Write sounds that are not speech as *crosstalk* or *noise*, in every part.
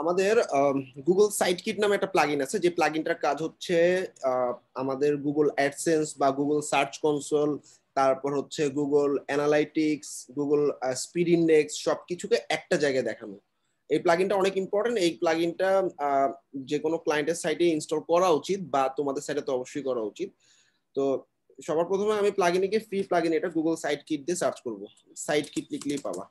আমাদের Google site kit নামে একটা প্লাগইন আছে যে প্লাগইনটার কাজ হচ্ছে আমাদের গুগল অ্যাডসেন্স বা গুগল সার্চ কনসোল তারপর হচ্ছে Google analytics Google speed index সব কিছুকে একটা জায়গায় দেখানো এই প্লাগিনটা অনেক ইম্পর্টেন্ট এই প্লাগিনটা যে কোনো ক্লায়েন্টের সাইটে ইনস্টল করা উচিত বা তোমাদের সাইটে তো অবশ্যই করা উচিত তো সবার প্রথমে আমি প্লাগইনকে ফ্রি প্লাগিন এটা গুগল সাইট কিট দিয়ে সার্চ করব সাইট কিট লিখলেই পাবা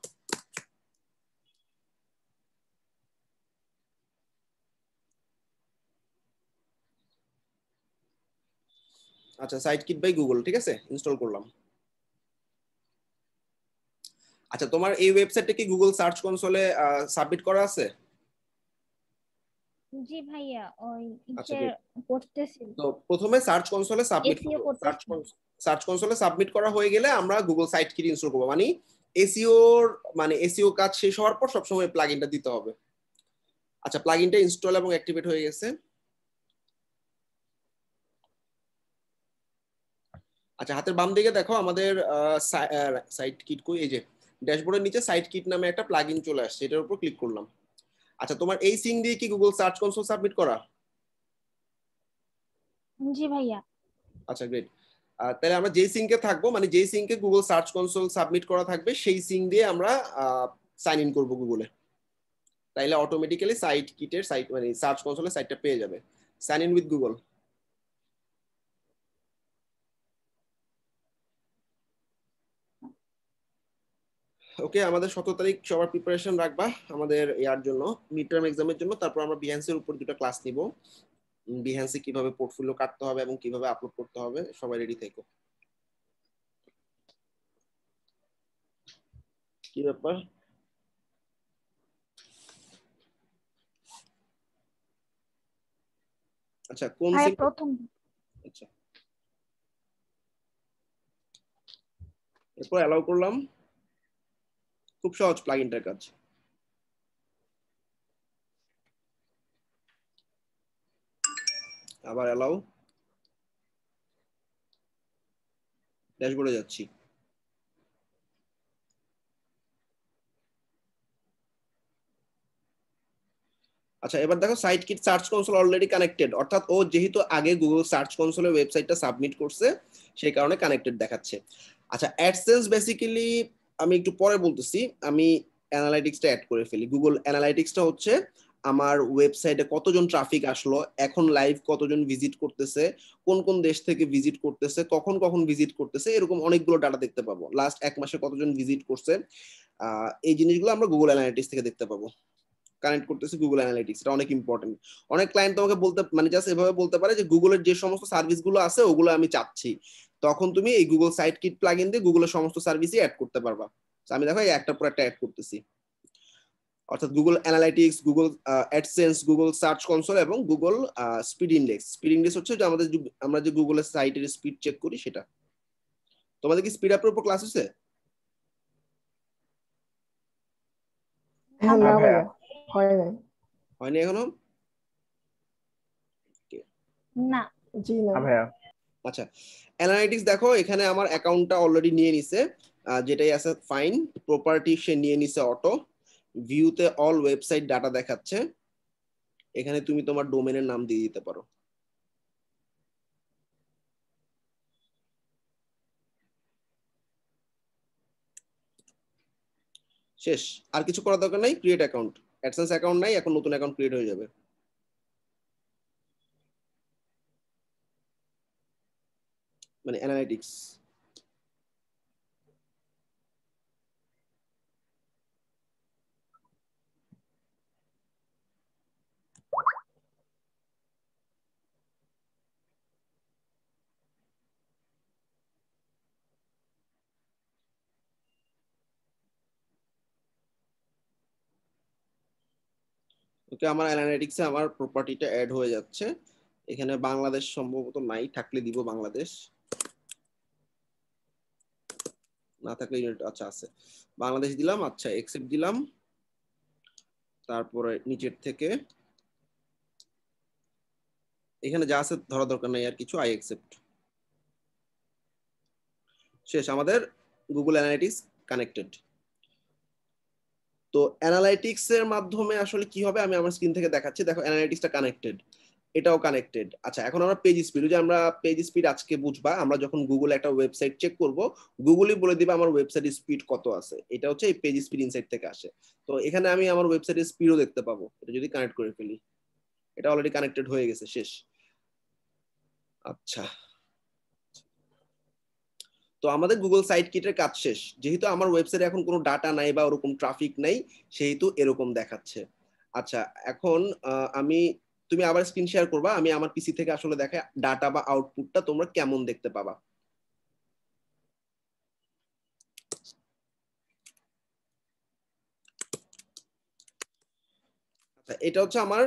আচ্ছা সাইট কিট বাই গুগল ঠিক আছে ইনস্টল করলাম আচ্ছা তোমার এই ওয়েবসাইটটা কি গুগল সার্চ কনসোলে সাবমিট করা আছে জি ভাইয়া ওই আচ্ছা, করতেছি তো প্রথমে সার্চ কনসোলে সাবমিট সার্চ সার্চ কনসোলে সাবমিট করা হয়ে গেলে আমরা গুগল সাইট কিট ইনস্টল করব মানে এসইওর মানে এসইও কাজ শেষ হওয়ার পর সবসময় প্লাগইনটা দিতে হবে আচ্ছা প্লাগইনটা ইনস্টল এবং অ্যাক্টিভেট হয়ে গেছে আচ্ছা হাতের বাম দিকে দেখো আমাদের সাইট কিট কই এই যে ড্যাশবোর্ডের নিচে সাইট কিট নামে একটা প্লাগইন চলে আসছে এটার উপর ক্লিক করলাম আচ্ছা তোমার এই সিং দিয়ে কি গুগল সার্চ কনসোল সাবমিট করা জি ভাইয়া আচ্ছা গ্রেট তাহলে আমরা যেই কে থাকবো মানে যেই কে গুগল সার্চ কনসোল সাবমিট করা থাকবে সেই সিং দিয়ে আমরা সাইন ইন করব গুগলে তাইলে অটোমেটিক্যালি সাইট কিটের সাইট মানে সার্চ কনসোলের সাইটটা পেয়ে যাবে sign in with Google okay আমাদের সতেরো তারিখ সবার প্রিপারেশন রাখবা আমাদের ইয়ার জন্য মিড টার্ম এক্সামের জন্য তারপর আমরা বিহ্যান্সের উপর দুটো ক্লাস নিব বিহ্যান্সে কিভাবে পোর্টফোলিও কাটতে হবে এবং কিভাবে আপলোড করতে হবে সবাই রেডি থেকো কি ব্যাপার আচ্ছা কোন প্রথম আচ্ছা এরপর অ্যালাউ করলাম খুব সহজ প্লাগিনটার কাজ আবার এলাও ড্যাশবোর্ডে যাচ্ছি আচ্ছা এবার দেখো site kit search console already connected অর্থাৎ ও যেহেতু আগে গুগল সার্চ কনসোলের ওয়েবসাইটটা সাবমিট করছে সেই কারণে কানেক্টেড দেখাচ্ছে আচ্ছা অ্যাডসেন্স বেসিক্যালি আমি একটু পরে বলতেছি আমি অ্যানালাইটিক্সটা অ্যাড করে ফেলি গুগল অ্যানালাইটিক্সটা হচ্ছে আমার ওয়েবসাইটে কতজন ট্রাফিক আসলো এখন লাইভ কতজন ভিজিট করতেছে কোন কোন দেশ থেকে ভিজিট করতেছে কখন কখন ভিজিট করতেছে এরকম অনেকগুলো ডাটা দেখতে পাবো লাস্ট এক মাসে কতজন ভিজিট করছে এই জিনিসগুলো আমরা গুগল অ্যানালাইটিক্স থেকে দেখতে পাবো কানেক্ট করতেছে গুগল অ্যানালিটিক্স এটা অনেক ইম্পর্টেন্ট অনেক ক্লায়েন্ট তোমাকে বলতে মানে জাস্ট এভাবে বলতে পারে যে গুগলের যে সমস্ত সার্ভিসগুলো আছে ওগুলো আমি চাচ্ছি তখন তুমি এই গুগল সাইট কিট ইন দিয়ে গুগলের সমস্ত সার্ভিসই অ্যাড করতে পারবা আমি দেখো একটা পর একটা অ্যাড করতেছি অর্থাৎ Google analytics Google AdSense Google search console এবং Google speed index speed index হচ্ছে যে আমাদের আমরা যে গুগলের সাইটের স্পিড চেক করি সেটা তোমাদের কি স্পিড আপের উপর ক্লাস হচ্ছে হ্যাঁ, হয়নি এখনো না জি না ভাইয়া আচ্ছা অ্যানালাইটিক্স দেখো এখানে আমার অ্যাকাউন্টটা অলরেডি নিয়ে নিছে যেটাই আছে ফাইন প্রপার্টি সে নিয়ে নিছে অটো ভিউতে অল ওয়েবসাইট ডাটা দেখাচ্ছে এখানে তুমি তোমার ডোমেনের নাম দিয়ে দিতে পারো শেষ আর কিছু করার দরকার নাই ক্রিয়েট অ্যাকাউন্ট অ্যাডসেন্স অ্যাকাউন্ট নাই এখন নতুন অ্যাকাউন্ট ক্রিয়েট হয়ে যাবে মানে অ্যানালিটিক্স ওকে আমার অ্যানালিটিক্সে আমার প্রপার্টিটা অ্যাড হয়ে যাচ্ছে এখানে বাংলাদেশ সম্ভবত নাই থাকলে দিব বাংলাদেশ না থাকলে ইউনিট আচ্ছা আছে বাংলাদেশ দিলাম আচ্ছা এক্সেপ্ট দিলাম তারপরে নিচের থেকে এখানে যা আছে ধরা দরকার নাই আর কিছু আই এক্সেপ্ট শেষ আমাদের গুগল অ্যানালিটিক্স কানেক্টেড তো অ্যানালাইটিক্স এর মাধ্যমে আসলে কি হবে আমি আমার স্ক্রিন থেকে দেখাচ্ছি দেখো অ্যানালাইটিক্সটা কানেক্টেড এটাও কানেক্টেড আচ্ছা এখন আমরা পেজ স্পিড যে আমরা পেজ স্পিড আজকে বুঝবা আমরা যখন গুগল একটা ওয়েবসাইট চেক করব গুগলই বলে দিবে আমার ওয়েবসাইট স্পিড কত আছে এটা হচ্ছে এই পেজ স্পিড ইনসাইট থেকে আসে তো এখানে আমি আমার ওয়েবসাইটের স্পিডও দেখতে পাবো এটা যদি কানেক্ট করে ফেলি এটা অলরেডি কানেক্টেড হয়ে গেছে শেষ আচ্ছা তো আমাদের গুগল সাইট কিটের কাজ শেষ যেহেতু আমার ওয়েবসাইটে এখন কোনো ডাটা নাই বা ওরকম ট্রাফিক নাই সেহেতু এরকম দেখাচ্ছে আচ্ছা এখন আমি তুমি আবার স্ক্রিন শেয়ার করবা আমি আমার পিসি থেকে আসলে দেখা ডাটা বা আউটপুটটা তোমরা কেমন দেখতে পাবা আচ্ছা, এটা হচ্ছে আমার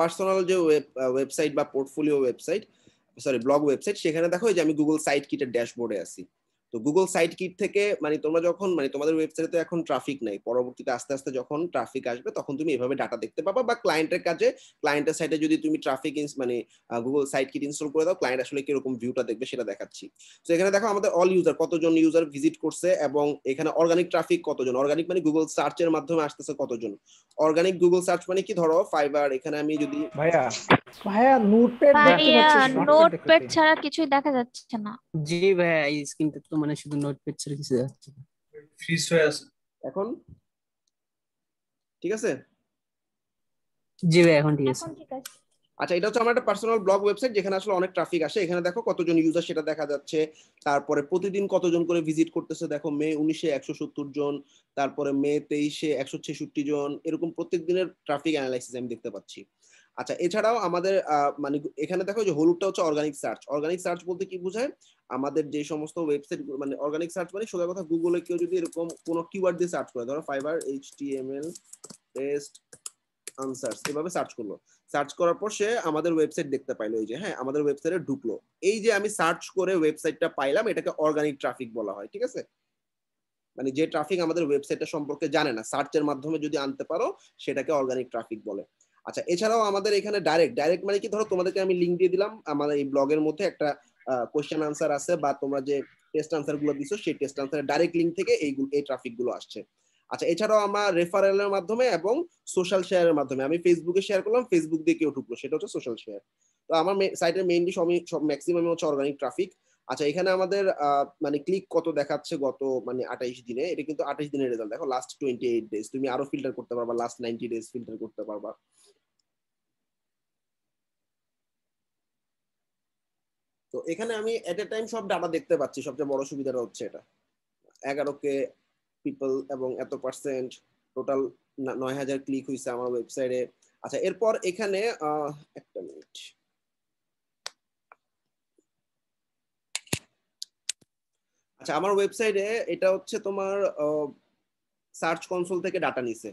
পার্সোনাল যে ওয়েবসাইট বা portfolio website sorry blog website সেখানে দেখো যে আমি গুগল সাইট কিটের ড্যাশবোর্ডে আছি তো গুগল সাইট কিট থেকে মানে তোমরা যখন মানে তোমাদের ওয়েবসাইটে এখন ট্রাফিক নাই পরবর্তীতে আস্তে আস্তে যখন ট্রাফিক আসবে তখন তুমি এভাবে ডাটা দেখতে পাবা বা ক্লায়েন্টের কাজে ক্লায়েন্টের সাইটে যদি তুমি ট্রাফিক মানে গুগল সাইট কিট ইনস্টল করে দাও ক্লায়েন্ট আসলে কিরকম ভিউটা দেখবে সেটা দেখাচ্ছি তো এখানে দেখো আমাদের অল ইউজার কতজন ইউজার ভিজিট করছে এবং এখানে অর্গানিক ট্রাফিক কতজন অর্গানিক মানে গুগল সার্চের মাধ্যমে আসতেছে কতজন অর্গানিক গুগল সার্চ মানে কি ধরো ফাইবার এখানে আমি যদি ভাইয়া ভাইয়া নোটপ্যাড নোটপ্যাড ছাড়া কিছুই দেখা যাচ্ছে না জি ভাইয়া স্ক্রিনটা তো মানে শুধু নোটপ্যাড ছেড়ে কিছু যাচ্ছে ফ্রিজ হয়ে আছে এখন ঠিক আছে জি ভাই এখন ঠিক আছে আচ্ছা এটা হচ্ছে আমার একটা পার্সোনাল ব্লগ ওয়েবসাইট যেখানে আসলে অনেক ট্রাফিক আসে এখানে দেখো কতজন ইউজার সেটা দেখা যাচ্ছে তারপরে প্রতিদিন কতজন করে ভিজিট করতেছে দেখো মে উনিশে একশো সত্তর জন তারপরে মে তেইশে একশো ছেষট্টি জন এরকম প্রত্যেক দিনের ট্রাফিক অ্যানালাইসিস আমি দেখতে পাচ্ছি আচ্ছা এছাড়াও আমাদের মানে এখানে দেখো যে হলুদটা হচ্ছে অর্গানিক সার্চ অর্গানিক সার্চ বলতে কি বোঝায় আমাদের যে সমস্ত ওয়েবসাইট মানে অর্গানিক সার্চ মানে সোজা কথা গুগলে কেউ যদি এরকম কোনো কিওয়ার্ড দিয়ে সার্চ করে ধরো ফাইবার এইচটিএমএল টেস্ট আনসার্স এভাবে সার্চ করলো সার্চ করার পর সে আমাদের ওয়েবসাইট দেখতে পাইলো এই যে হ্যাঁ আমাদের ওয়েবসাইটে ঢুকলো এই যে আমি সার্চ করে ওয়েবসাইটটা পাইলাম এটাকে অর্গানিক ট্রাফিক বলা হয় ঠিক আছে মানে যে ট্রাফিক আমাদের ওয়েবসাইটটা সম্পর্কে জানে না সার্চের মাধ্যমে যদি আনতে পারো সেটাকে অর্গানিক ট্রাফিক বলে আচ্ছা এছাড়াও আমাদের এখানে ডাইরেক্ট ডাইরেক্ট মানে কি ধরো তোমাদেরকে আমি লিঙ্ক দিয়ে দিলাম আমাদের এই ব্লগের মধ্যে একটা কোয়েশ্চেন আনসার আছে বা তোমরা যে টেস্ট আনসার গুলো দিছো সেই টেস্ট আনসারের ডাইরেক্ট লিঙ্ক থেকে এই এই ট্রাফিক গুলো আসছে আচ্ছা এছাড়াও আমার রেফারেলের মাধ্যমে এবং সোশ্যাল শেয়ারের মাধ্যমে আমি ফেসবুকে শেয়ার করলাম ফেসবুক দিয়ে কেউ ঢুকলো সেটা হচ্ছে সোশ্যাল শেয়ার তো আমার সাইটের মেইনলি সব ম্যাক্সিমাম হচ্ছে অর্গানিক ট্রাফিক আচ্ছা এখানে আমাদের মানে ক্লিক কত দেখাচ্ছে গত মানে আঠাইশ দিনে এটা কিন্তু আঠাইশ দিনের রেজাল্ট দেখো লাস্ট টোয়েন্টি এইট ডেজ তুমি আরো ফিল্টার করতে পারবা লাস্ট নাইনটি ডেজ ফিল্টার করতে পারবা তো এখানে আমি এট এ টাইম সব ডাটা দেখতে পাচ্ছি সবচেয়ে বড় সুবিধাটা হচ্ছে এটা এগারো কে পিপল এবং এত পার্সেন্ট টোটাল নয় হাজার ক্লিক হয়েছে আমার ওয়েবসাইটে আচ্ছা এরপর এখানে একটা মিনিট আচ্ছা আমার ওয়েবসাইটে এটা হচ্ছে তোমার সার্চ কনসোল থেকে ডাটা নিছে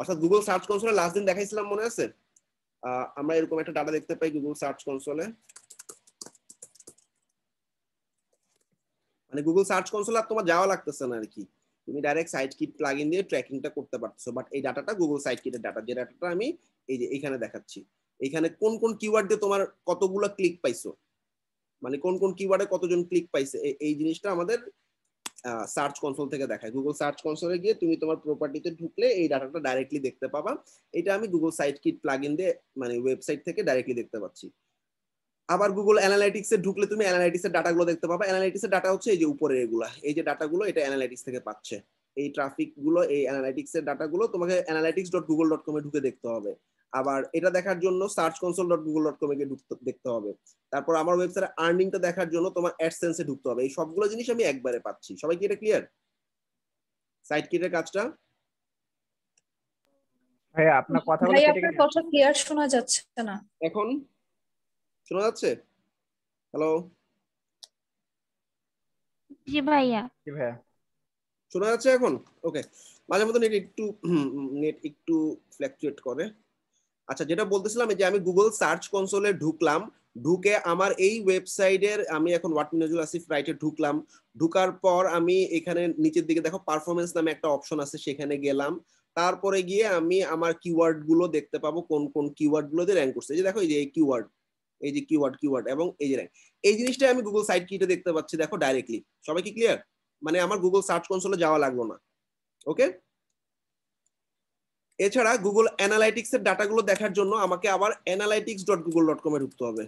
অর্থাৎ গুগল সার্চ কনসোলে লাস্ট দিন দেখাইছিলাম মনে আছে আমরা এরকম একটা ডাটা দেখতে পাই গুগল সার্চ কনসোলে মানে গুগল সার্চ কনসোল আর তোমার যাওয়া লাগতেছে না আর কি তুমি ডাইরেক্ট সাইট কিট প্লাগইন দিয়ে ট্র্যাকিংটা করতে পারতেছো বাট এই ডাটাটা গুগল সাইট কিটের ডাটা যে ডাটাটা আমি এই যে এখানে দেখাচ্ছি এখানে কোন কোন কিওয়ার্ড দিয়ে তোমার কতগুলো ক্লিক পাইছো মানে কোন কোন কিওয়ার্ডে কতজন ক্লিক পাইছে এই জিনিসটা আমাদের সার্চ কনসোল থেকে দেখায় গুগল সার্চ কনসোলে গিয়ে তুমি তোমার প্রপার্টিতে ঢুকলে এই ডাটাটা ডাইরেক্টলি দেখতে পাবা এটা আমি গুগল সাইট কিট প্লাগইন দিয়ে মানে ওয়েবসাইট থেকে ডাইরেক্টলি দেখতে পাচ্ছি আবার গুগল এ ঢুকলে তুমি এর ডাটা গুলো দেখতে পাবে এর ডাটা হচ্ছে এই যে উপরে এগুলা এই যে ডাটা গুলো এটা অ্যানালাইটিক্স থেকে পাচ্ছে এই ট্রাফিক গুলো এই অ্যানালাইটিক্সের ডাটাগুলো তোমাকে অ্যানালাইটিক্স ডট গুগল ডট এ ঢুকে দেখতে হবে আবার এটা দেখার জন্য search console dot Google dot কমে দেখতে হবে তারপর আমার ওয়েবসাইটে আর্নিংটা দেখার জন্য তোমার অ্যাডসেন্সে ঢুকতে হবে এই সবগুলো জিনিস আমি একবারে পাচ্ছি সবাই কি এটা ক্লিয়ার সাইট কিটের কাজটা ভাই আপনার কথা ক্লিয়ার শোনা যাচ্ছে না এখন শোনা যাচ্ছে হ্যালো জি ভাইয়া জি ভাইয়া শোনা যাচ্ছে এখন ওকে মাঝে মধ্যে নেট একটু নেট একটু ফ্লাকচুয়েট করে আচ্ছা যেটা বলতেছিলাম যে আমি গুগল সার্চ কনসোলে ঢুকলাম ঢুকে আমার এই ওয়েবসাইটের আমি এখন ওয়াট নজুল আসিফ রাইটে ঢুকলাম ঢুকার পর আমি এখানে নিচের দিকে দেখো পারফরমেন্স নামে একটা অপশন আছে সেখানে গেলাম তারপরে গিয়ে আমি আমার কিওয়ার্ড গুলো দেখতে পাবো কোন কোন কিওয়ার্ড গুলো দিয়ে র্যাঙ্ক করছে যে দেখো এই যে এই কিওয়ার্ড এই যে কিওয়ার্ড কিওয়ার্ড এবং এই যে র্যাঙ্ক এই জিনিসটা আমি গুগল সাইট কিটা দেখতে পাচ্ছি দেখো ডাইরেক্টলি সবাই কি ক্লিয়ার মানে আমার গুগল সার্চ কনসোলে যাওয়া লাগলো না ওকে এছাড়া গুগল অ্যানালাইটিক্স এর ডাটাগুলো দেখার জন্য আমাকে আবার অ্যানালাইটিক্স ডট গুগল ডট এ ঢুকতে হবে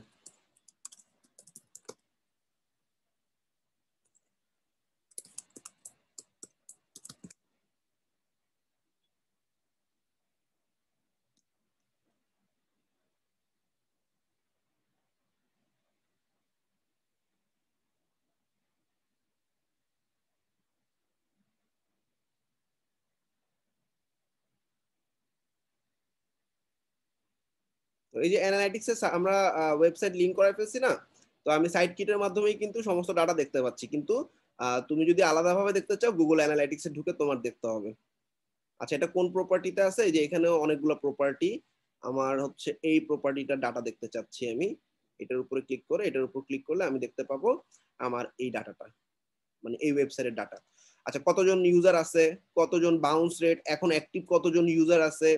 তো এই যে অ্যানালাইটিক্সে আমরা ওয়েবসাইট লিঙ্ক করে ফেলছি না তো আমি সাইট কিটের মাধ্যমেই কিন্তু সমস্ত ডাটা দেখতে পাচ্ছি কিন্তু তুমি যদি আলাদাভাবে দেখতে চাও গুগল অ্যানালাইটিক্সে ঢুকে তোমার দেখতে হবে আচ্ছা এটা কোন প্রপার্টিতে আছে যে এখানেও অনেকগুলো প্রপার্টি আমার হচ্ছে এই প্রপার্টিটা ডাটা দেখতে চাচ্ছি আমি এটার উপরে ক্লিক করে এটার উপর ক্লিক করলে আমি দেখতে পাবো আমার এই ডাটাটা মানে এই ওয়েবসাইটের ডাটা আচ্ছা কতজন ইউজার আছে কতজন বাউন্স রেট এখন অ্যাক্টিভ কতজন ইউজার আছে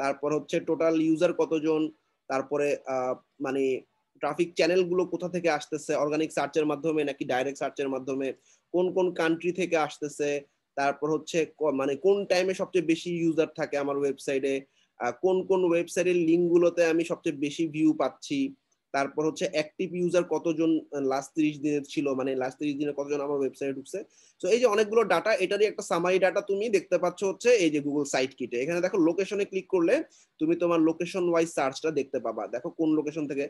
তারপর হচ্ছে টোটাল ইউজার কতজন তারপরে মানে ট্রাফিক চ্যানেলগুলো কোথা থেকে আসতেছে অর্গানিক সার্চের মাধ্যমে নাকি ডাইরেক্ট সার্চের মাধ্যমে কোন কোন কান্ট্রি থেকে আসতেছে তারপর হচ্ছে মানে কোন টাইমে সবচেয়ে বেশি ইউজার থাকে আমার ওয়েবসাইটে কোন কোন ওয়েবসাইটের লিঙ্কগুলোতে আমি সবচেয়ে বেশি ভিউ পাচ্ছি তারপর হচ্ছে অ্যাক্টিভ ইউজার কতজন লাস্ট তিরিশ দিনের ছিল মানে লাস্ট তিরিশ দিনে কতজন আমার ওয়েবসাইটে ঢুকছে তো এই যে অনেকগুলো ডাটা এটারই একটা সামারি ডাটা তুমি দেখতে পাচ্ছ হচ্ছে এই যে গুগল সাইট কিটে এখানে দেখো লোকেশনে ক্লিক করলে তুমি তোমার লোকেশন ওয়াইজ সার্চটা দেখতে পাবা দেখো কোন লোকেশন থেকে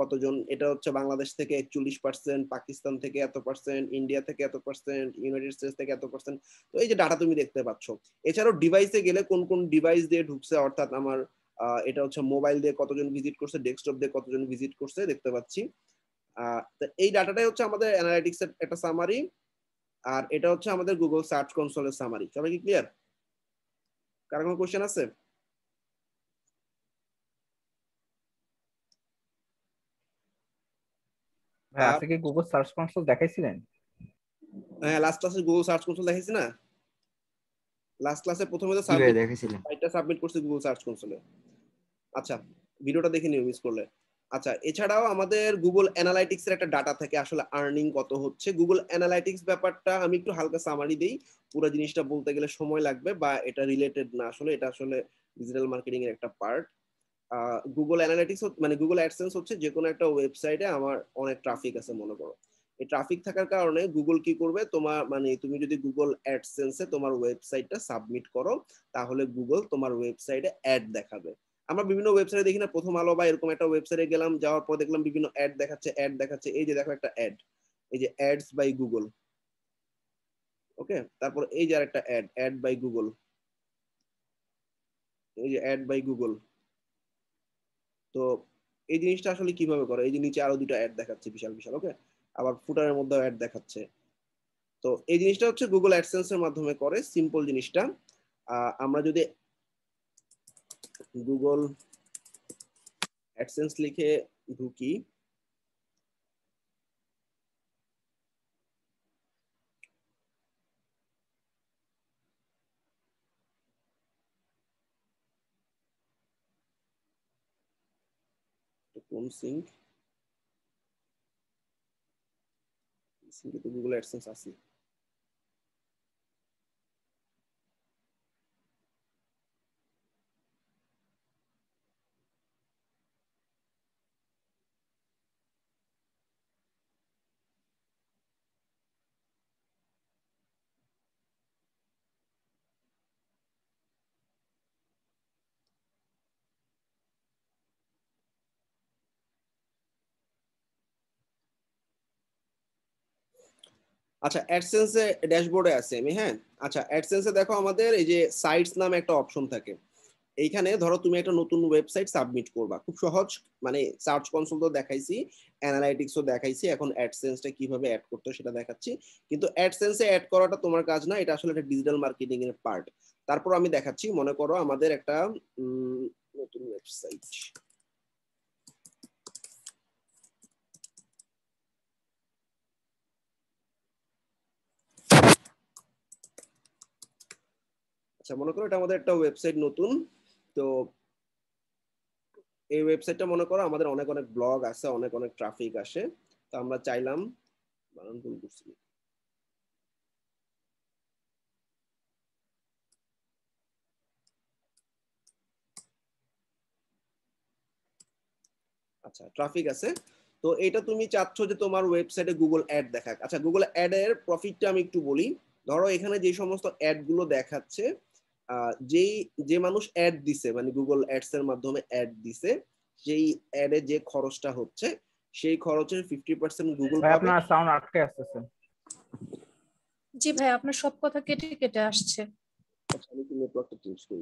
কতজন এটা হচ্ছে বাংলাদেশ থেকে একচল্লিশ পার্সেন্ট পাকিস্তান থেকে এত পার্সেন্ট ইন্ডিয়া থেকে এত পার্সেন্ট ইউনাইটেড স্টেটস থেকে এত পার্সেন্ট তো এই যে ডাটা তুমি দেখতে পাচ্ছ এছাড়াও ডিভাইসে গেলে কোন কোন ডিভাইস দিয়ে ঢুকছে অর্থাৎ আমার এটা হচ্ছে মোবাইল দিয়ে কতজন ভিজিট করছে ডেস্কটপ দিয়ে কতজন ভিজিট করছে দেখতে পাচ্ছি এই ডাটাটাই হচ্ছে আমাদের অ্যানালাইটিক্স এর একটা সামারি আর এটা হচ্ছে আমাদের গুগল সার্চ কনসোলের সামারি সবাই কি ক্লিয়ার কার কোনো কোয়েশ্চেন আছে আপনি গুগল সার্চ কনসোল দেখাইছিলেন হ্যাঁ লাস্ট ক্লাসে গুগল সার্চ কনসোল দেখাইছি না লাস্ট ক্লাসে প্রথমে তো সাবমিট দেখাইছিলাম সাবমিট করছি গুগল সার্চ কনসোলে আচ্ছা ভিডিওটা দেখে নিও মিস করলে আচ্ছা এছাড়াও আমাদের গুগল অ্যানালাইটিক্স এর একটা ডাটা থাকে আসলে আর্নিং কত হচ্ছে গুগল অ্যানালাইটিক্স ব্যাপারটা আমি একটু হালকা সামারি দিই পুরো জিনিসটা বলতে গেলে সময় লাগবে বা এটা রিলেটেড না আসলে এটা আসলে ডিজিটাল মার্কেটিং এর একটা পার্ট গুগল অ্যানালাইটিক্স মানে গুগল অ্যাডসেন্স হচ্ছে যে কোনো একটা ওয়েবসাইটে আমার অনেক ট্রাফিক আছে মনে করো এই ট্রাফিক থাকার কারণে গুগল কি করবে তোমার মানে তুমি যদি গুগল অ্যাডসেন্সে তোমার ওয়েবসাইটটা সাবমিট করো তাহলে গুগল তোমার ওয়েবসাইটে অ্যাড দেখাবে আমরা বিভিন্ন ওয়েবসাইটে দেখি না প্রথম আলো বা এরকম একটা ওয়েবসাইটে গেলাম যাওয়ার পর দেখলাম বিভিন্ন অ্যাড দেখাচ্ছে অ্যাড দেখাচ্ছে এই যে দেখো একটা অ্যাড এই যে অ্যাডস বাই গুগল ওকে তারপর এই যে আরেকটা অ্যাড অ্যাড বাই গুগল এই যে অ্যাড বাই গুগল তো এই জিনিসটা আসলে কিভাবে করে এই যে নিচে আরো দুটো অ্যাড দেখাচ্ছে বিশাল বিশাল ওকে আবার ফুটারের মধ্যে অ্যাড দেখাচ্ছে তো এই জিনিসটা হচ্ছে গুগল অ্যাডসেন্সের মাধ্যমে করে সিম্পল জিনিসটা আমরা যদি গুগল অ্যাডসেন্স লিখে ঢুকি কোন সিঙ্ক সিঙ্কে তো গুগল অ্যাডসেন্স আছে আচ্ছা অ্যাডসেন্সে ড্যাশবোর্ডে আছে আমি হ্যাঁ আচ্ছা অ্যাডসেন্সে দেখো আমাদের এই যে সাইটস নামে একটা অপশন থাকে এইখানে ধরো তুমি একটা নতুন ওয়েবসাইট সাবমিট করবা খুব সহজ মানে সার্চ কনসোল তো দেখাইছি অ্যানালাইটিক্সও দেখাইছি এখন অ্যাডসেন্সটা কিভাবে অ্যাড করতে সেটা দেখাচ্ছি কিন্তু অ্যাডসেন্সে অ্যাড করাটা তোমার কাজ না এটা আসলে একটা ডিজিটাল মার্কেটিং এর পার্ট তারপর আমি দেখাচ্ছি মনে করো আমাদের একটা নতুন ওয়েবসাইট আচ্ছা মনে করো এটা আমাদের একটা ওয়েবসাইট নতুন তো এই ওয়েবসাইটটা মনে করো আমাদের অনেক অনেক ব্লগ আছে অনেক অনেক ট্রাফিক আসে তো আমরা চাইলাম বানান করছি আচ্ছা ট্রাফিক আছে তো এটা তুমি চাচ্ছ যে তোমার ওয়েবসাইটে গুগল অ্যাড দেখাক আচ্ছা গুগল অ্যাড এর প্রফিটটা আমি একটু বলি ধরো এখানে যে সমস্ত অ্যাড গুলো দেখাচ্ছে যেই যে মানুষ অ্যাড দিছে মানে গুগল অ্যাডস এর মাধ্যমে অ্যাড দিছে যেই অ্যাডে যে খরচটা হচ্ছে সেই খরচের 50% গুগল ভাই আপনার সাউন্ড আটকে আসছে জি ভাই আপনার সব কথা কেটে কেটে আসছে আচ্ছা আমি নেটওয়ার্কটা চেঞ্জ করে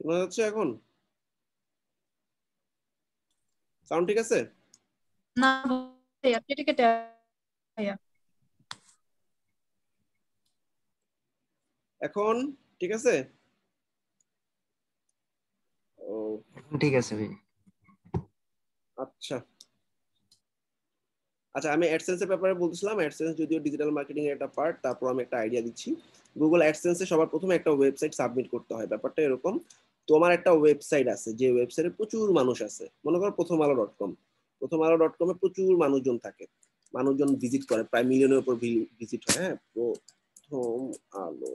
শোনা যাচ্ছে এখন সাউন্ড ঠিক আছে না ঠিক আছে এখন ঠিক আছে ঠিক আছে ভাই আচ্ছা আচ্ছা আমি অ্যাডসেন্সের ব্যাপারে বলছিলাম অ্যাডসেন্স যদিও ডিজিটাল মার্কেটিং এর একটা পার্ট তারপর আমি একটা আইডিয়া দিচ্ছি গুগল অ্যাডসেন্স এ সবার প্রথমে একটা ওয়েবসাইট সাবমিট করতে হয় ব্যাপারটা এরকম তোমার একটা ওয়েবসাইট আছে যে ওয়েবসাইটে প্রচুর মানুষ আছে মনে করো প্রথম আলো ডট কম প্রথম আলো ডট কমে প্রচুর মানুষজন থাকে মানুষজন ভিজিট করে প্রায় মিলিয়নের উপর ভিজিট হয় হ্যাঁ প্রথম আলো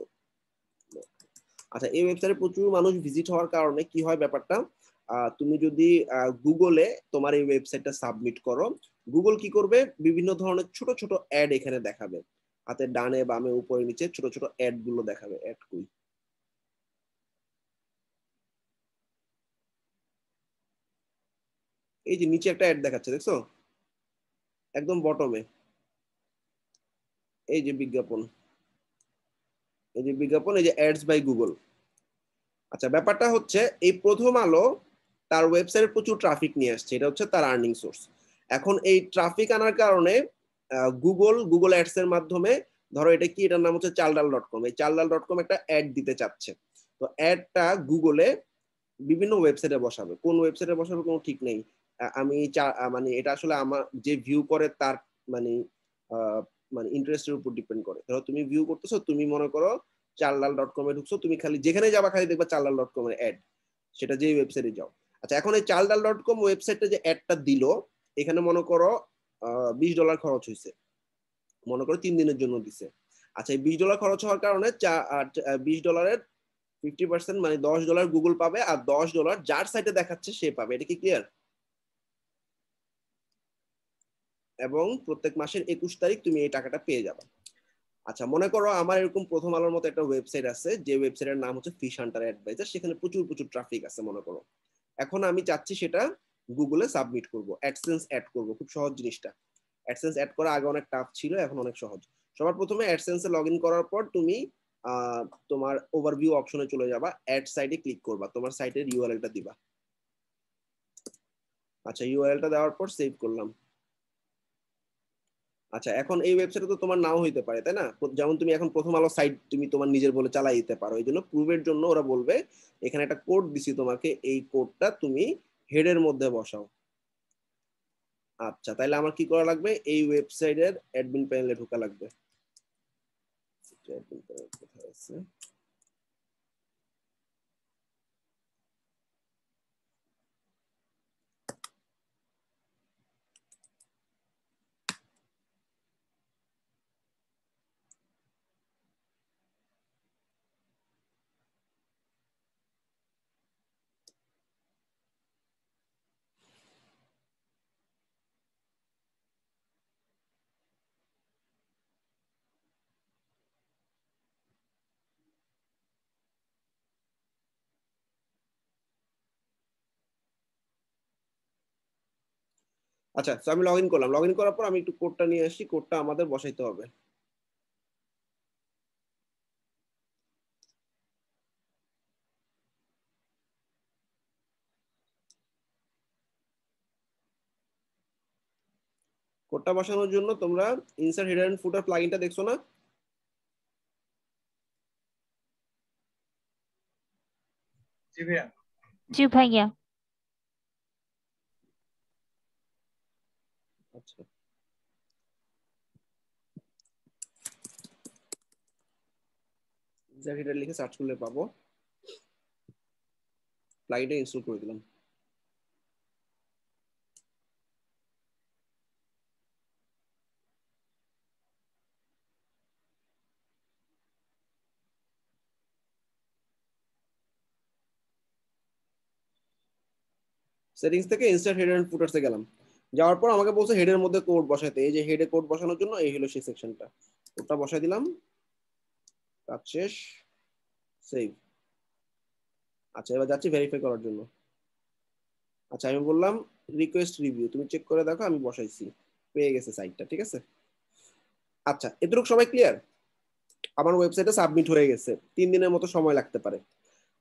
আচ্ছা এই ওয়েবসাইটে প্রচুর মানুষ ভিজিট হওয়ার কারণে কি হয় ব্যাপারটা তুমি যদি গুগলে তোমার এই ওয়েবসাইটটা সাবমিট করো গুগল কি করবে বিভিন্ন ধরনের ছোট ছোট অ্যাড এখানে দেখাবে হাতে ডানে বামে উপরে নিচে ছোট ছোট অ্যাড গুলো দেখাবে অ্যাড গুলো এই যে নিচে একটা অ্যাড দেখাচ্ছে দেখছো একদম বটমে এই যে বিজ্ঞাপন এই যে বিজ্ঞাপন এই যে অ্যাডস বাই গুগল আচ্ছা ব্যাপারটা হচ্ছে এই প্রথম আলো তার ওয়েবসাইটে প্রচুর ট্রাফিক নিয়ে আসছে এটা হচ্ছে তার আর্নিং সোর্স এখন এই ট্রাফিক আনার কারণে গুগল গুগল অ্যাডস এর মাধ্যমে ধরো এটা কি এটার নাম হচ্ছে চালডাল ডট কম এই চালডাল ডট কম একটা অ্যাড দিতে চাচ্ছে তো অ্যাডটা গুগলে বিভিন্ন ওয়েবসাইটে বসাবে কোন ওয়েবসাইটে বসাবে কোনো ঠিক নেই আমি মানে এটা আসলে আমার যে ভিউ করে তার মানে মানে ইন্টারেস্টের উপর ডিপেন্ড করে ধরো তুমি ভিউ করতেছো তুমি মনে করো চারলাল ডট কমে ঢুকছো তুমি খালি যেখানে যাবা খালি দেখবা চারলাল ডট কম এর অ্যাড সেটা যেই ওয়েবসাইটে যাও আচ্ছা এখন এই চারলাল ডট কম ওয়েবসাইটে যে অ্যাডটা দিল এখানে মনে করো বিশ ডলার খরচ হয়েছে মনে করো তিন দিনের জন্য দিছে আচ্ছা এই বিশ ডলার খরচ হওয়ার কারণে বিশ ডলারের ফিফটি পার্সেন্ট মানে দশ ডলার গুগল পাবে আর দশ ডলার যার সাইটে দেখাচ্ছে সে পাবে এটা কি ক্লিয়ার এবং প্রত্যেক মাসের একুশ তারিখ তুমি এই টাকাটা পেয়ে যাবে আচ্ছা মনে করো আমার এরকম প্রথম আলোর মতো একটা ওয়েবসাইট আছে যে ওয়েবসাইটের নাম হচ্ছে ফিশ হান্টার অ্যাডভাইজার সেখানে প্রচুর প্রচুর ট্রাফিক আছে মনে করো এখন আমি চাচ্ছি সেটা গুগলে সাবমিট করব অ্যাডসেন্স অ্যাড করব খুব সহজ জিনিসটা অ্যাডসেন্স অ্যাড করা আগে অনেক টাফ ছিল এখন অনেক সহজ সবার প্রথমে অ্যাডসেন্সে লগ ইন করার পর তুমি তোমার ওভারভিউ অপশনে চলে যাবা অ্যাড সাইটে ক্লিক করবা তোমার সাইটের ইউআরএলটা দিবা আচ্ছা ইউআরএলটা দেওয়ার পর সেভ করলাম আচ্ছা এখন এই ওয়েবসাইটে তো তোমার নাও হইতে পারে তাই না যেমন তুমি এখন প্রথম আলো সাইট তুমি তোমার নিজের বলে চালাই দিতে পারো এই জন্য প্রুভের জন্য ওরা বলবে এখানে একটা কোড দিছি তোমাকে এই কোডটা তুমি হেডের মধ্যে বসাও আচ্ছা তাহলে আমার কি করা লাগবে এই ওয়েবসাইটের অ্যাডমিন প্যানেলে ঢোকা লাগবে অ্যাডমিন প্যানেল কোথায় আছে আচ্ছা তো আমি লগ ইন করলাম লগ ইন করার পর আমি একটু কোডটা নিয়ে আসি কোডটা আমাদের বসাইতে হবে কোডটা বসানোর জন্য তোমরা ইনসার্ট হেডার এন্ড ফুটার প্লাগইনটা দেখছো না জি ভাইয়া জি ভাইয়া আচ্ছা যাক এটা লিখে সার্চ করলে পাবো প্লাইটা ইনস্টল করে দিলাম সেটিংস থেকে ইনস্টার হেডার ফুটার্সে গেলাম যাওয়ার পর আমাকে বলছে হেডের মধ্যে কোড বসাইতে এই যে হেডে কোড বসানোর জন্য এই হলো সেই সেকশনটা কোডটা বসাই দিলাম কাজ শেষ সেভ আচ্ছা এবার যাচ্ছি ভেরিফাই করার জন্য আচ্ছা আমি বললাম রিকোয়েস্ট রিভিউ তুমি চেক করে দেখো আমি বসাইছি পেয়ে গেছে সাইটটা ঠিক আছে আচ্ছা এতটুকু সবাই ক্লিয়ার আমার ওয়েবসাইটে সাবমিট হয়ে গেছে তিন দিনের মতো সময় লাগতে পারে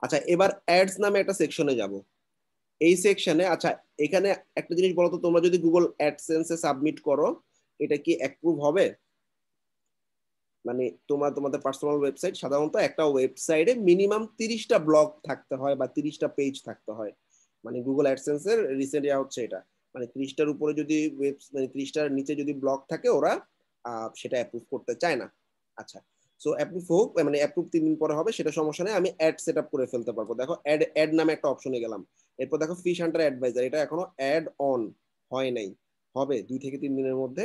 আচ্ছা এবার অ্যাডস নামে একটা সেকশনে যাব এই সেকশনে আচ্ছা এখানে একটা জিনিস বলতো তোমরা যদি গুগল অ্যাডসেন্সে সাবমিট করো এটা কি অ্যাপ্রুভ হবে মানে তোমার তোমাদের পার্সোনাল ওয়েবসাইট সাধারণত একটা ওয়েবসাইটে মিনিমাম তিরিশটা ব্লগ থাকতে হয় বা তিরিশটা পেজ থাকতে হয় মানে গুগল অ্যাডসেন্সের রিসেন্ট ইয়া হচ্ছে এটা মানে ত্রিশটার উপরে যদি ওয়েব মানে তিরিশটার নিচে যদি ব্লগ থাকে ওরা সেটা অ্যাপ্রুভ করতে চায় না আচ্ছা সো অ্যাপ্রুভ হোক মানে অ্যাপ্রুভ তিন দিন পরে হবে সেটা সমস্যা নেই আমি অ্যাড সেট আপ করে ফেলতে পারবো দেখো অ্যাড অ্যাড নামে একটা অপশনে গেলাম এরপর দেখো ফিশ হান্টার অ্যাডভাইজার এটা এখনো অ্যাড অন হয় নাই হবে দুই থেকে তিন দিনের মধ্যে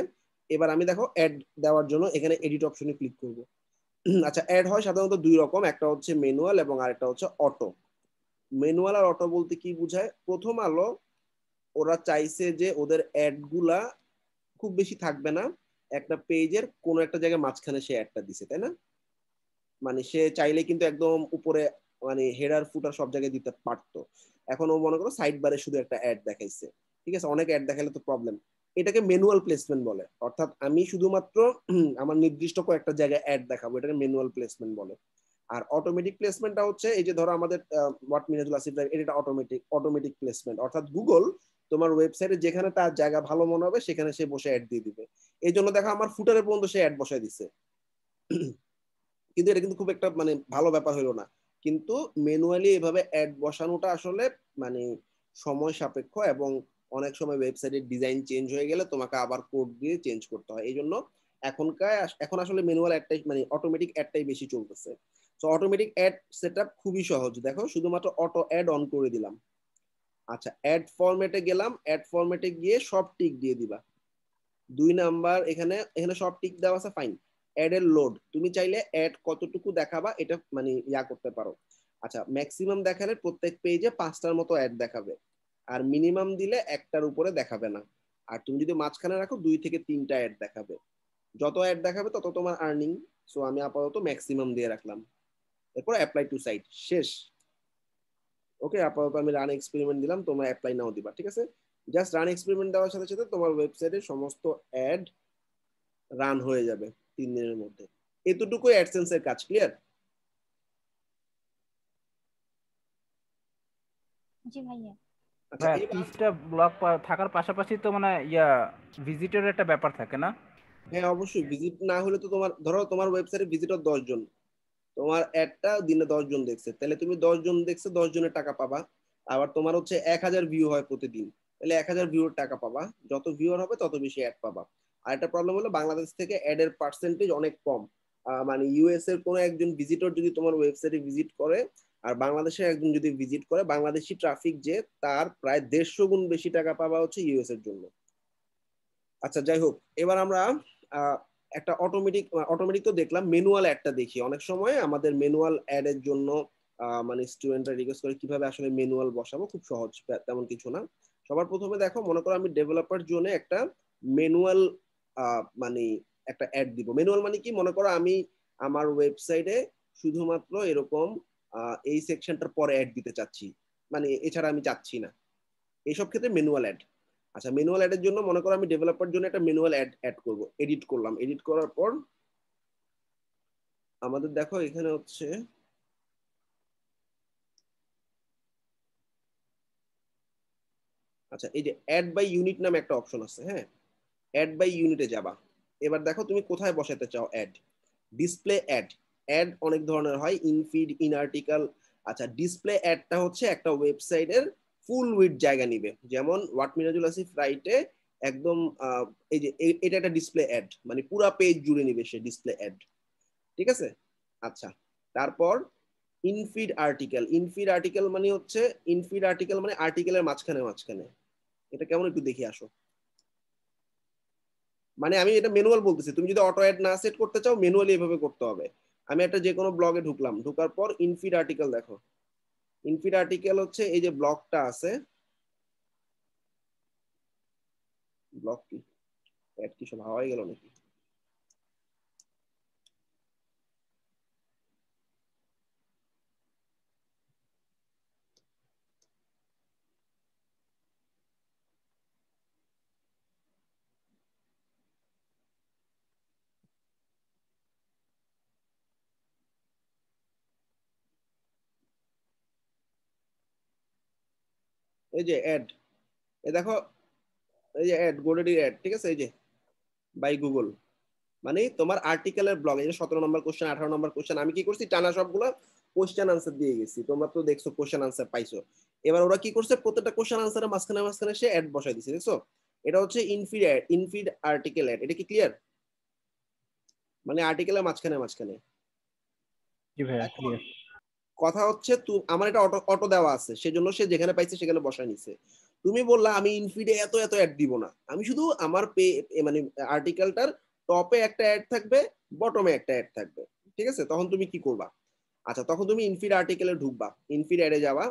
এবার আমি দেখো অ্যাড দেওয়ার জন্য এখানে এডিট অপশনে ক্লিক করব আচ্ছা অ্যাড হয় সাধারণত দুই রকম একটা হচ্ছে ম্যানুয়াল এবং আরেকটা হচ্ছে অটো ম্যানুয়াল আর অটো বলতে কি বোঝায় প্রথম আলো ওরা চাইছে যে ওদের অ্যাডগুলা খুব বেশি থাকবে না একটা পেজের কোনো একটা জায়গায় মাঝখানে সে অ্যাডটা দিছে তাই না মানে সে চাইলে কিন্তু একদম উপরে মানে হেডার ফুটার সব জায়গায় দিতে পারতো এখন ও মনে করো সাইড বারে শুধু একটা অ্যাড দেখাইছে ঠিক আছে অনেক অ্যাড দেখালে তো প্রবলেম এটাকে ম্যানুয়াল প্লেসমেন্ট বলে অর্থাৎ আমি শুধুমাত্র *clears throat* আমার নির্দিষ্ট কয়েকটা জায়গায় অ্যাড দেখাবো এটাকে ম্যানুয়াল প্লেসমেন্ট বলে আর অটোমেটিক প্লেসমেন্টটা হচ্ছে এই যে ধরো আমাদের হোয়াট মিনাজুল আসিফ এটা অটোমেটিক অটোমেটিক প্লেসমেন্ট অর্থাৎ গুগল তোমার ওয়েবসাইটে যেখানে তার জায়গা ভালো মনে হবে সেখানে সে বসে অ্যাড দিয়ে দিবে এই জন্য দেখো আমার ফুটারে পর্যন্ত সে অ্যাড বসায় দিছে *clears throat* কিন্তু এটা কিন্তু খুব একটা মানে ভালো ব্যাপার হলো না কিন্তু ম্যানুয়ালি এভাবে অ্যাড বসানোটা আসলে মানে সময় সাপেক্ষ এবং অনেক সময় ওয়েবসাইটের ডিজাইন চেঞ্জ হয়ে গেলে তোমাকে আবার কোড দিয়ে চেঞ্জ করতে হয় এই জন্য এখনকার এখন আসলে ম্যানুয়াল অ্যাডটাই মানে অটোমেটিক অ্যাডটাই বেশি চলতেছে so automatic ad set up খুবই সহজ দেখো শুধুমাত্র অটো অ্যাড অন করে দিলাম আচ্ছা অ্যাড ফরম্যাটে গেলাম অ্যাড ফরম্যাটে গিয়ে সব টিক দিয়ে দিবা দুই নাম্বার এখানে এখানে সব টিক দেওয়া আছে ফাইন অ্যাড এর লোড তুমি চাইলে অ্যাড কতটুকু দেখাবা এটা মানে ইয়া করতে পারো আচ্ছা ম্যাক্সিমাম দেখালে প্রত্যেক পেজে পাঁচটার মতো অ্যাড দেখাবে আর মিনিমাম দিলে একটার উপরে দেখাবে না আর তুমি যদি মাঝখানে রাখো দুই থেকে তিনটা অ্যাড দেখাবে যত অ্যাড দেখাবে তত তোমার আর্নিং সো আমি আপাতত ম্যাক্সিমাম দিয়ে রাখলাম এরপর অ্যাপ্লাই টু সাইট শেষ ওকে আপাতত আমি রান এক্সপেরিমেন্ট দিলাম তোমরা অ্যাপ্লাই নাও দিবা ঠিক আছে জাস্ট রান এক্সপেরিমেন্ট দেওয়ার সাথে সাথে তোমার ওয়েবসাইটে সমস্ত অ্যাড রান হয়ে যাবে তিন দিনের মধ্যে এতটুকু অ্যাডসেন্স এর কাজ ক্লিয়ার আচ্ছা, হ্যাঁ, থাকার পাশাপাশি তো মানে একটা ব্যাপার থাকে না হ্যাঁ অবশ্যই ভিজিট না হলে তো তোমার ধরো তোমার জন তোমার দিনে জন দেখছে তাহলে তুমি 10 জন জনের টাকা পাবা আবার তোমার হচ্ছে হাজার ভিউ হয় প্রতিদিন তাহলে 1000 ভিউর টাকা পাবা যত ভিউর হবে তত বেশি অ্যাড পাবা আর একটা প্রবলেম হলো বাংলাদেশ থেকে অ্যাড এর পার্সেন্টেজ অনেক কম মানে ইউএস এর কোনো একজন ভিজিটর যদি তোমার ওয়েবসাইটে ভিজিট করে আর বাংলাদেশে একজন যদি ভিজিট করে বাংলাদেশি ট্রাফিক যে তার প্রায় দেড়শো গুণ বেশি টাকা পাওয়া হচ্ছে ইউএস এর জন্য আচ্ছা যাই হোক এবার আমরা একটা অটোমেটিক মানে অটোমেটিক তো দেখলাম ম্যানুয়াল অ্যাডটা দেখি অনেক সময় আমাদের ম্যানুয়াল অ্যাডের জন্য মানে স্টুডেন্টরা রিকোয়েস্ট করে কিভাবে আসলে ম্যানুয়াল বসাবো খুব সহজ তেমন কিছু না সবার প্রথমে দেখো মনে করো আমি ডেভেলপার জোনে একটা ম্যানুয়াল মানে একটা অ্যাড দিব ম্যানুয়াল মানে কি মনে করো আমি আমার ওয়েবসাইটে শুধুমাত্র এরকম এই সেকশনটার পরে অ্যাড দিতে চাচ্ছি মানে এছাড়া আমি চাচ্ছি না এইসব ক্ষেত্রে ম্যানুয়াল অ্যাড আচ্ছা ম্যানুয়াল অ্যাডের জন্য মনে করো আমি ডেভেলপার জন্য একটা ম্যানুয়াল অ্যাড অ্যাড করব এডিট করলাম এডিট করার পর আমাদের দেখো এখানে হচ্ছে আচ্ছা এই যে অ্যাড বাই ইউনিট নামে একটা অপশন আছে হ্যাঁ অ্যাড বাই ইউনিটে যাবা এবার দেখো তুমি কোথায় বসাতে চাও অ্যাড ডিসপ্লে অ্যাড অ্যাড অনেক ধরনের হয় ইনফিড ইন আর্টিকেল আচ্ছা ডিসপ্লে অ্যাডটা হচ্ছে একটা ওয়েবসাইটের ফুল উইথ জায়গা নিবে যেমন ওয়াট মিরাজুল আসিফ রাইটে একদম এই যে এটা একটা ডিসপ্লে অ্যাড মানে পুরা পেজ জুড়ে নিবে সে ডিসপ্লে অ্যাড ঠিক আছে আচ্ছা তারপর ইনফিড আর্টিকেল ইনফিড আর্টিকেল মানে হচ্ছে ইনফিড আর্টিকেল মানে আর্টিকেলের মাঝখানে মাঝখানে এটা কেমন একটু দেখি আসো মানে আমি এটা ম্যানুয়াল বলতেছি তুমি যদি অটো অ্যাড না সেট করতে চাও ম্যানুয়ালি এভাবে করতে হবে আমি একটা যে কোনো ব্লগে ঢুকলাম ঢুকার পর ইনফিড আর্টিকেল দেখো ইনফিড আর্টিকেল হচ্ছে এই যে ব্লগটা আছে ব্লগ কি অ্যাড কি সব হাওয়াই গেল নাকি এই যে অ্যাড এই দেখো এই যে অ্যাড গোডেডির অ্যাড ঠিক আছে এই যে বাই গুগল মানে তোমার আর্টিকেলের ব্লগ এই যে সতেরো নম্বর কোশ্চেন আঠারো নম্বর কোশ্চেন আমি কি করছি টানা সবগুলো কোশ্চেন আনসার দিয়ে গেছি তোমরা তো দেখছো কোশ্চেন আনসার পাইছো এবার ওরা কি করছে প্রত্যেকটা কোশ্চেন আনসারের মাঝখানে মাঝখানে সে অ্যাড বসাই দিছে দেখছো এটা হচ্ছে infeed ad infeed article ad এটা কি ক্লিয়ার মানে আর্টিকেলের মাঝখানে মাঝখানে জি ভাই ক্লিয়ার কথা হচ্ছে আমার এটা অটো অটো দেওয়া আছে সেজন্য সে যেখানে পাইছে সেখানে বসায় নিছে তুমি বললা আমি ইনফিডে এত এত অ্যাড দিব না আমি শুধু আমার পে মানে আর্টিকেলটার টপে একটা অ্যাড থাকবে বটমে একটা অ্যাড থাকবে ঠিক আছে তখন তুমি কি করবা আচ্ছা তখন তুমি ইনফিড আর্টিকেলে ঢুকবা ইনফিড অ্যাডে যাবা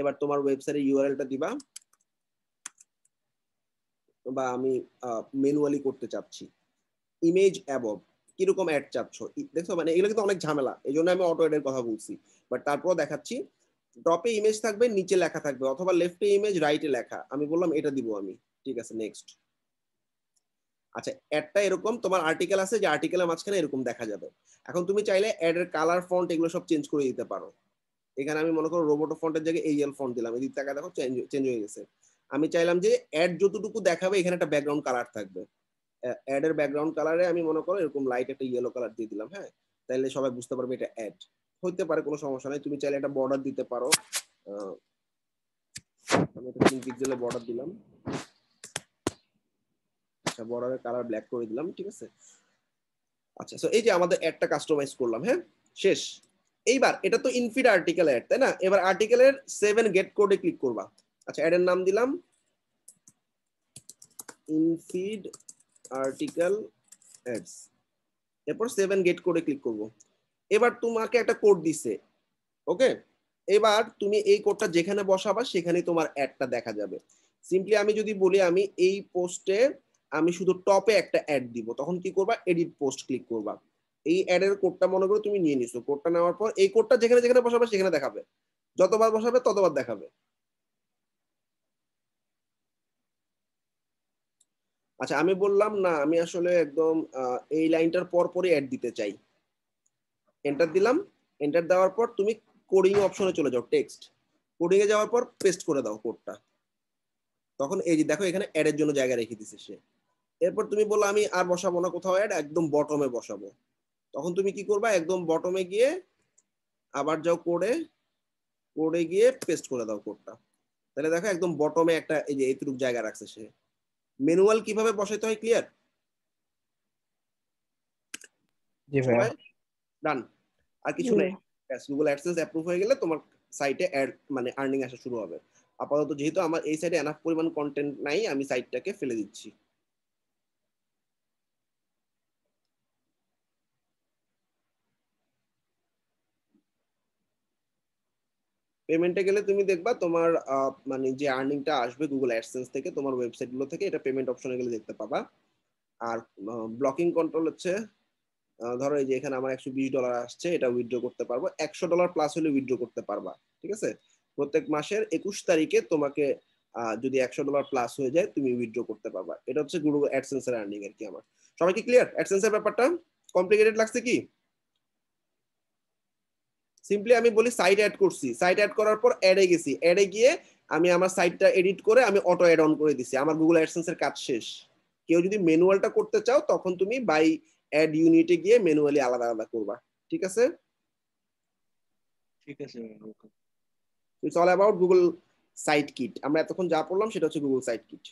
এবার তোমার ওয়েবসাইটে ইউআরএলটা দিবা বা আমি ম্যানুয়ালি করতে চাচ্ছি ইমেজ অ্যাবভ কিরকম অ্যাড চাচ্ছ দেখছো মানে এগুলো কিন্তু অনেক ঝামেলা এই জন্য আমি অটো অ্যাডের কথা বলছি বাট তারপর দেখাচ্ছি টপে ইমেজ থাকবে নিচে লেখা থাকবে অথবা লেফটে ইমেজ রাইটে লেখা আমি বললাম এটা দিব আমি ঠিক আছে নেক্সট আচ্ছা অ্যাডটা এরকম তোমার আর্টিকেল আছে যে আর্টিকেলের মাঝখানে এরকম দেখা যাবে এখন তুমি চাইলে অ্যাডের কালার ফন্ট এগুলো সব চেঞ্জ করে দিতে পারো এখানে আমি মনে করো রোবোটো ফন্টের জায়গায় এইএল ফন্ট দিলাম এই থেকে দেখো চেঞ্জ চেঞ্জ হয়ে গেছে আমি চাইলাম যে অ্যাড যতটুকু দেখাবে এখানে একটা ব্যাকগ্রাউন্ড কালার থাকবে অ্যাডের ব্যাকগ্রাউন্ড কালারে আমি মনে করো এরকম লাইট একটা ইয়েলো কালার দিয়ে দিলাম হ্যাঁ তাইলে সবাই বুঝতে পারবে এটা অ্যাড হতে পারে কোনো সমস্যা নাই তুমি চাইলে একটা বর্ডার দিতে পারো আমি একটা পিঙ্ক পিক্সেলে বর্ডার দিলাম আচ্ছা বর্ডারের কালার ব্ল্যাক করে দিলাম ঠিক আছে আচ্ছা সো এই যে আমাদের অ্যাডটা কাস্টমাইজ করলাম হ্যাঁ শেষ এইবার এটা তো ইনফিড আর্টিকেল অ্যাড তাই না এবার আর্টিকেলের সেভেন গেট কোডে ক্লিক করবা আচ্ছা অ্যাডের নাম দিলাম ইনফিড আর্টিকেল অ্যাডস এরপর সেভেন গেট কোডে ক্লিক করবো এবার তোমাকে একটা কোড দিছে ওকে এবার তুমি এই কোডটা যেখানে বসাবা সেখানে তোমার অ্যাডটা দেখা যাবে সিম্পলি আমি যদি বলি আমি এই পোস্টে আমি শুধু টপে একটা অ্যাড দিব তখন কি করবা এডিট পোস্ট ক্লিক করবা এই অ্যাডের কোডটা মনে করো তুমি নিয়ে নিছো কোডটা নেওয়ার পর এই কোডটা যেখানে যেখানে বসাবে সেখানে দেখাবে যতবার বসাবে ততবার দেখাবে আচ্ছা আমি বললাম না আমি আসলে একদম এই লাইনটার পর পরই অ্যাড দিতে চাই এন্টার দিলাম এন্টার দেওয়ার পর তুমি কোডিং অপশনে চলে যাও টেক্সট কোডিং এ যাওয়ার পর পেস্ট করে দাও কোডটা তখন এই যে দেখো এখানে অ্যাডের জন্য জায়গা রেখে দিছে সে এরপর তুমি বললো আমি আর বসাবো না কোথাও অ্যাড একদম বটমে বসাবো তখন তুমি কি করবা একদম বটমে গিয়ে আবার যাও কোডে কোডে গিয়ে পেস্ট করে দাও কোডটা তাহলে দেখো একদম বটমে একটা এই যে এইটুকু জায়গা রাখছে সে ম্যানুয়াল কিভাবে বসাইতে হয় ক্লিয়ার জি ভাই ডান আর কিছু নেই গুগল অ্যাডসেন্স অ্যাপ্রুভ হয়ে গেলে তোমার সাইটে অ্যাড মানে আর্নিং আসা শুরু হবে আপাতত যেহেতু আমার এই সাইটে এনাফ পরিমাণ কন্টেন্ট নাই আমি সাইটটাকে ফেলে দিচ্ছি পেমেন্টে গেলে তুমি দেখবা তোমার মানে যে আর্নিংটা আসবে গুগল অ্যাডসেন্স থেকে তোমার ওয়েবসাইটগুলো থেকে এটা পেমেন্ট অপশনে গেলে দেখতে পাবা আর ব্লকিং কন্ট্রোল হচ্ছে ধরো এই যে এখানে আমার একশো বিশ ডলার আসছে এটা উইথড্র করতে পারবো একশো ডলার প্লাস হলে উইথড্র করতে পারবা ঠিক আছে প্রত্যেক মাসের একুশ তারিখে তোমাকে যদি একশো ডলার প্লাস হয়ে যায় তুমি উইথড্র করতে পারবা এটা হচ্ছে গুগল অ্যাডসেন্সের আর্নিং আর কি আমার সবাই কি ক্লিয়ার অ্যাডসেন্সের ব্যাপারটা কমপ্লিকেটেড লাগছে কি সিম্পলি আমি বলি সাইট অ্যাড করছি সাইট অ্যাড করার পর অ্যাডে গেছি অ্যাডে গিয়ে আমি আমার সাইটটা এডিট করে আমি অটো অ্যাড অন করে দিছি আমার গুগল অ্যাডসেন্সের কাজ শেষ কেউ যদি ম্যানুয়ালটা করতে চাও তখন তুমি বাই অ্যাড ইউনিটে গিয়ে ম্যানুয়ালি আলাদা আলাদা করবা ঠিক আছে ঠিক আছে it's all about Google site kit আমরা এতক্ষণ যা পড়লাম সেটা হচ্ছে গুগল সাইট কিট